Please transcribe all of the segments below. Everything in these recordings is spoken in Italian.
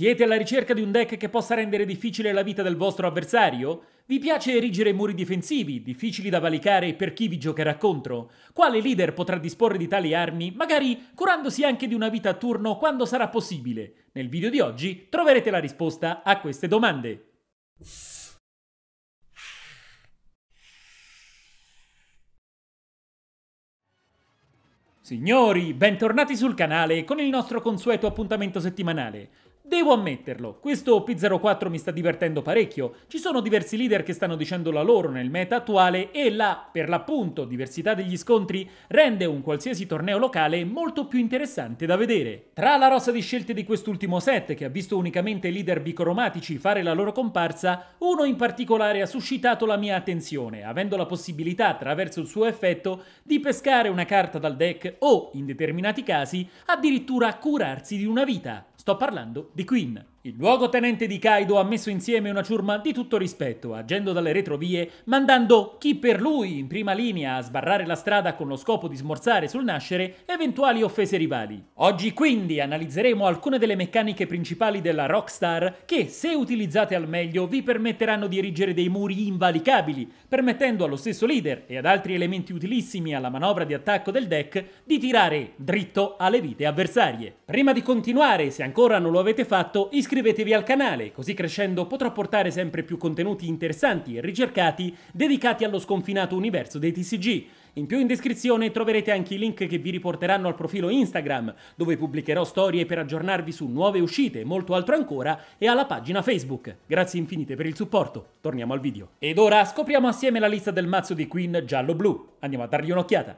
Siete alla ricerca di un deck che possa rendere difficile la vita del vostro avversario? Vi piace erigere muri difensivi, difficili da valicare per chi vi giocherà contro? Quale leader potrà disporre di tali armi, magari curandosi anche di una vita a turno quando sarà possibile? Nel video di oggi troverete la risposta a queste domande. Signori, bentornati sul canale con il nostro consueto appuntamento settimanale. Devo ammetterlo, questo P04 mi sta divertendo parecchio. Ci sono diversi leader che stanno dicendo la loro nel meta attuale e la, per l'appunto, diversità degli scontri rende un qualsiasi torneo locale molto più interessante da vedere. Tra la rossa di scelte di quest'ultimo set, che ha visto unicamente leader bicromatici fare la loro comparsa, uno in particolare ha suscitato la mia attenzione, avendo la possibilità, attraverso il suo effetto, di pescare una carta dal deck o, in determinati casi, addirittura curarsi di una vita. Sto parlando di Queen. Il luogotenente di Kaido ha messo insieme una ciurma di tutto rispetto, agendo dalle retrovie, mandando chi per lui in prima linea a sbarrare la strada con lo scopo di smorzare sul nascere eventuali offese rivali. Oggi quindi analizzeremo alcune delle meccaniche principali della Rockstar che, se utilizzate al meglio, vi permetteranno di erigere dei muri invalicabili, permettendo allo stesso leader e ad altri elementi utilissimi alla manovra di attacco del deck di tirare dritto alle vite avversarie. Prima di continuare, se ancora non lo avete fatto, iscrivetevi Iscrivetevi al canale, così crescendo potrò portare sempre più contenuti interessanti e ricercati dedicati allo sconfinato universo dei TCG. In più in descrizione troverete anche i link che vi riporteranno al profilo Instagram, dove pubblicherò storie per aggiornarvi su nuove uscite, molto altro ancora, e alla pagina Facebook. Grazie infinite per il supporto, torniamo al video. Ed ora scopriamo assieme la lista del mazzo di Queen giallo-blu. Andiamo a dargli un'occhiata.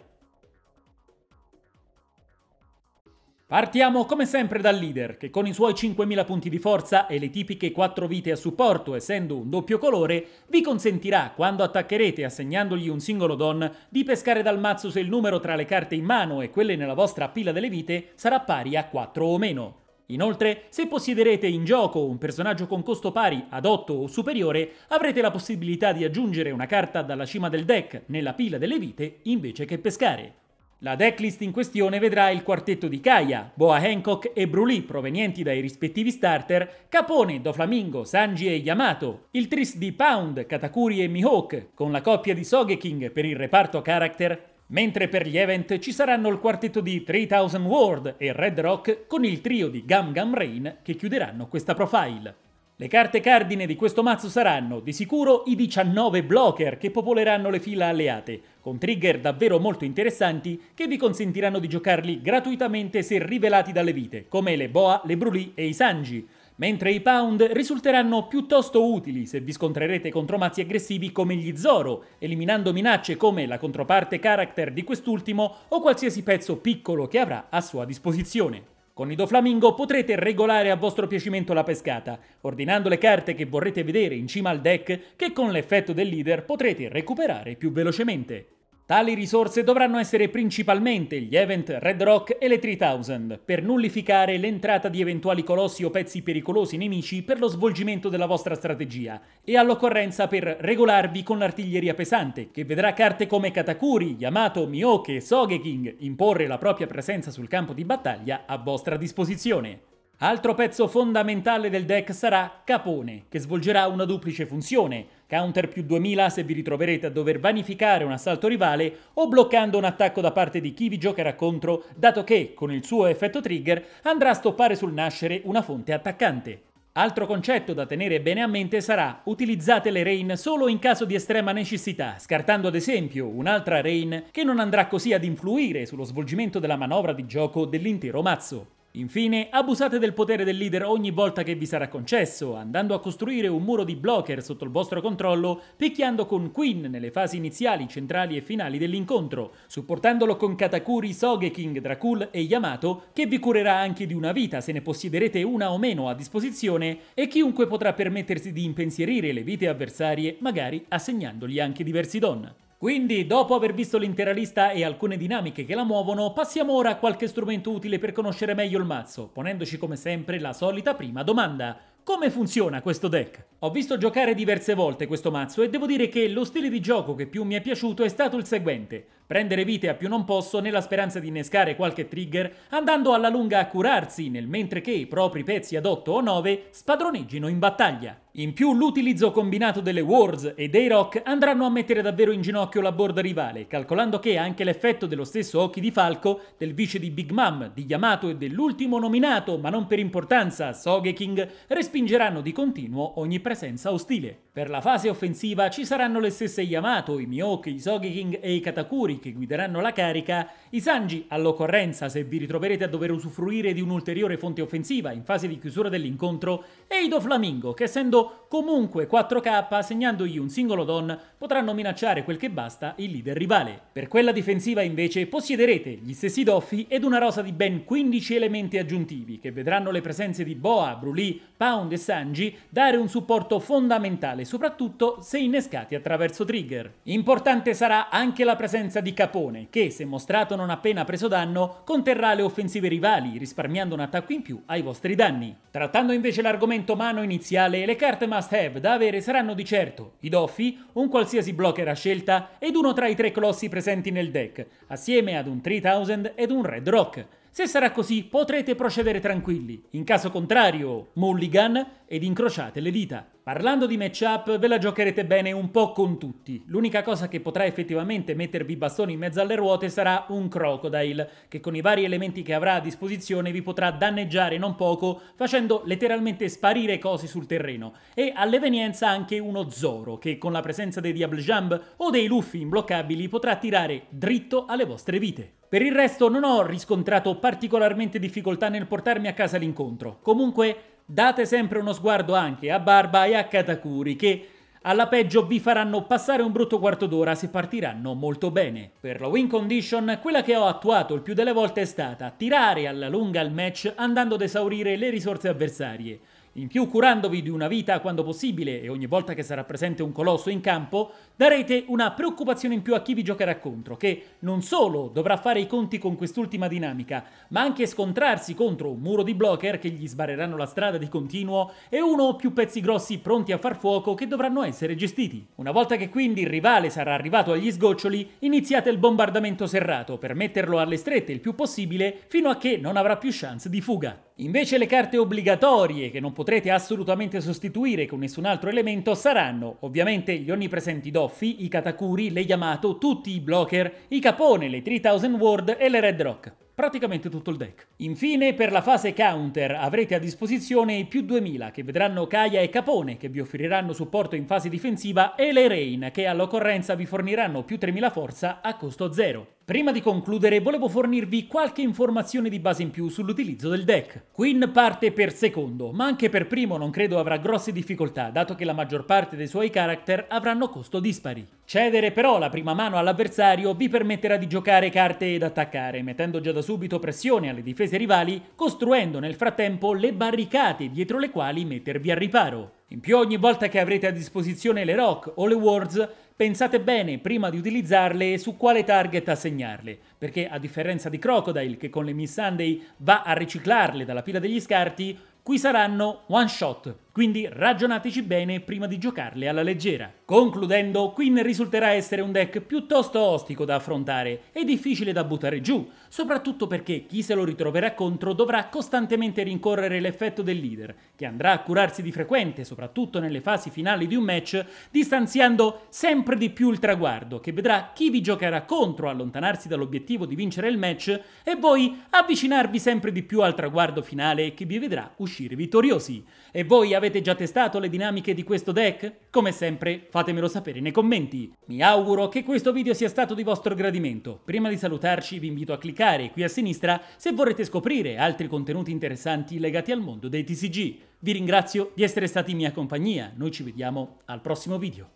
Partiamo come sempre dal leader, che con i suoi 5.000 punti di forza e le tipiche 4 vite a supporto, essendo un doppio colore, vi consentirà, quando attaccherete assegnandogli un singolo don, di pescare dal mazzo se il numero tra le carte in mano e quelle nella vostra pila delle vite sarà pari a 4 o meno. Inoltre, se possiederete in gioco un personaggio con costo pari ad 8 o superiore, avrete la possibilità di aggiungere una carta dalla cima del deck nella pila delle vite invece che pescare. La decklist in questione vedrà il quartetto di Kaya, Boa Hancock e Brulì provenienti dai rispettivi starter, Capone, Doflamingo, Sanji e Yamato, il tris di Pound, Katakuri e Mihawk, con la coppia di Sogeking per il reparto character, mentre per gli event ci saranno il quartetto di 3000 World e Red Rock con il trio di Gum Gum Rain che chiuderanno questa profile. Le carte cardine di questo mazzo saranno di sicuro i 19 blocker che popoleranno le fila alleate, con trigger davvero molto interessanti che vi consentiranno di giocarli gratuitamente se rivelati dalle vite, come le Boa, le Brulì e i Sanji, mentre i Pound risulteranno piuttosto utili se vi scontrerete contro mazzi aggressivi come gli Zoro, eliminando minacce come la controparte character di quest'ultimo o qualsiasi pezzo piccolo che avrà a sua disposizione. Con Idoflamingo potrete regolare a vostro piacimento la pescata, ordinando le carte che vorrete vedere in cima al deck che con l'effetto del leader potrete recuperare più velocemente. Tali risorse dovranno essere principalmente gli event Red Rock e le 3000 per nullificare l'entrata di eventuali colossi o pezzi pericolosi nemici per lo svolgimento della vostra strategia e all'occorrenza per regolarvi con l'artiglieria pesante che vedrà carte come Katakuri, Yamato, Miyoke e Sogeking imporre la propria presenza sul campo di battaglia a vostra disposizione. Altro pezzo fondamentale del deck sarà Capone, che svolgerà una duplice funzione, counter più 2000 se vi ritroverete a dover vanificare un assalto rivale o bloccando un attacco da parte di chi vi giocherà contro, dato che, con il suo effetto trigger, andrà a stoppare sul nascere una fonte attaccante. Altro concetto da tenere bene a mente sarà utilizzate le rain solo in caso di estrema necessità, scartando ad esempio un'altra rain che non andrà così ad influire sullo svolgimento della manovra di gioco dell'intero mazzo. Infine, abusate del potere del leader ogni volta che vi sarà concesso, andando a costruire un muro di blocker sotto il vostro controllo, picchiando con Queen nelle fasi iniziali, centrali e finali dell'incontro, supportandolo con Katakuri, Sogeking, Dracul e Yamato, che vi curerà anche di una vita se ne possiederete una o meno a disposizione, e chiunque potrà permettersi di impensierire le vite avversarie, magari assegnandogli anche diversi don. Quindi, dopo aver visto l'intera lista e alcune dinamiche che la muovono, passiamo ora a qualche strumento utile per conoscere meglio il mazzo, ponendoci come sempre la solita prima domanda. Come funziona questo deck? Ho visto giocare diverse volte questo mazzo e devo dire che lo stile di gioco che più mi è piaciuto è stato il seguente prendere vite a più non posso nella speranza di innescare qualche trigger, andando alla lunga a curarsi, nel mentre che i propri pezzi ad 8 o 9 spadroneggino in battaglia. In più l'utilizzo combinato delle wards e dei rock andranno a mettere davvero in ginocchio la borda rivale, calcolando che anche l'effetto dello stesso Occhi di Falco, del vice di Big Mom, di Yamato e dell'ultimo nominato, ma non per importanza, Sogeking, respingeranno di continuo ogni presenza ostile. Per la fase offensiva ci saranno le stesse Yamato, i Miyoki, i Sogeking e i Katakuri, che guideranno la carica, i Sanji, all'occorrenza se vi ritroverete a dover usufruire di un'ulteriore fonte offensiva in fase di chiusura dell'incontro, e i Doflamingo, che essendo comunque 4K, segnandogli un singolo don, potranno minacciare quel che basta il leader rivale. Per quella difensiva invece possiederete gli stessi Doffi ed una rosa di ben 15 elementi aggiuntivi, che vedranno le presenze di Boa, Brulé, Pound e Sanji dare un supporto fondamentale, soprattutto se innescati attraverso trigger. Importante sarà anche la presenza di di Capone, che, se mostrato non appena preso danno, conterrà le offensive rivali, risparmiando un attacco in più ai vostri danni. Trattando invece l'argomento mano iniziale, le carte must have da avere saranno di certo i Doffy, un qualsiasi blocker a scelta ed uno tra i tre colossi presenti nel deck, assieme ad un 3000 ed un red rock. Se sarà così potrete procedere tranquilli, in caso contrario mulligan ed incrociate le dita. Parlando di matchup, ve la giocherete bene un po' con tutti. L'unica cosa che potrà effettivamente mettervi bastoni in mezzo alle ruote sarà un Crocodile, che con i vari elementi che avrà a disposizione vi potrà danneggiare non poco, facendo letteralmente sparire cose sul terreno. E all'evenienza anche uno Zoro, che con la presenza dei Diable Jump o dei Luffy imbloccabili potrà tirare dritto alle vostre vite. Per il resto non ho riscontrato particolarmente difficoltà nel portarmi a casa l'incontro. Comunque, Date sempre uno sguardo anche a Barba e a Katakuri che alla peggio vi faranno passare un brutto quarto d'ora se partiranno molto bene. Per la win condition, quella che ho attuato il più delle volte è stata tirare alla lunga il match andando ad esaurire le risorse avversarie. In più, curandovi di una vita quando possibile e ogni volta che sarà presente un colosso in campo, darete una preoccupazione in più a chi vi giocherà contro, che non solo dovrà fare i conti con quest'ultima dinamica, ma anche scontrarsi contro un muro di blocker che gli sbarreranno la strada di continuo e uno o più pezzi grossi pronti a far fuoco che dovranno essere gestiti. Una volta che quindi il rivale sarà arrivato agli sgoccioli, iniziate il bombardamento serrato per metterlo alle strette il più possibile fino a che non avrà più chance di fuga. Invece le carte obbligatorie, che non potrete assolutamente sostituire con nessun altro elemento, saranno ovviamente gli onnipresenti Doffy, i Katakuri, le Yamato, tutti i Blocker, i Capone, le 3000 Ward e le Red Rock praticamente tutto il deck. Infine, per la fase counter avrete a disposizione i più 2000 che vedranno Kaia e Capone che vi offriranno supporto in fase difensiva e le Rain che all'occorrenza vi forniranno più 3000 forza a costo zero. Prima di concludere volevo fornirvi qualche informazione di base in più sull'utilizzo del deck. Queen parte per secondo, ma anche per primo non credo avrà grosse difficoltà, dato che la maggior parte dei suoi character avranno costo dispari. Cedere però la prima mano all'avversario vi permetterà di giocare carte ed attaccare, mettendo già da subito pressione alle difese rivali, costruendo nel frattempo le barricate dietro le quali mettervi al riparo. In più ogni volta che avrete a disposizione le rock o le wards, pensate bene prima di utilizzarle su quale target assegnarle, perché a differenza di Crocodile che con le Miss Sunday va a riciclarle dalla pila degli scarti, qui saranno one shot, quindi ragionateci bene prima di giocarle alla leggera. Concludendo, Queen risulterà essere un deck piuttosto ostico da affrontare e difficile da buttare giù, soprattutto perché chi se lo ritroverà contro dovrà costantemente rincorrere l'effetto del leader, che andrà a curarsi di frequente, soprattutto nelle fasi finali di un match, distanziando sempre di più il traguardo, che vedrà chi vi giocherà contro allontanarsi dall'obiettivo di vincere il match e voi avvicinarvi sempre di più al traguardo finale che vi vedrà uscire vittoriosi. E voi avete già testato le dinamiche di questo deck? Come sempre fatemelo sapere nei commenti. Mi auguro che questo video sia stato di vostro gradimento. Prima di salutarci vi invito a cliccare qui a sinistra se vorrete scoprire altri contenuti interessanti legati al mondo dei TCG. Vi ringrazio di essere stati in mia compagnia, noi ci vediamo al prossimo video.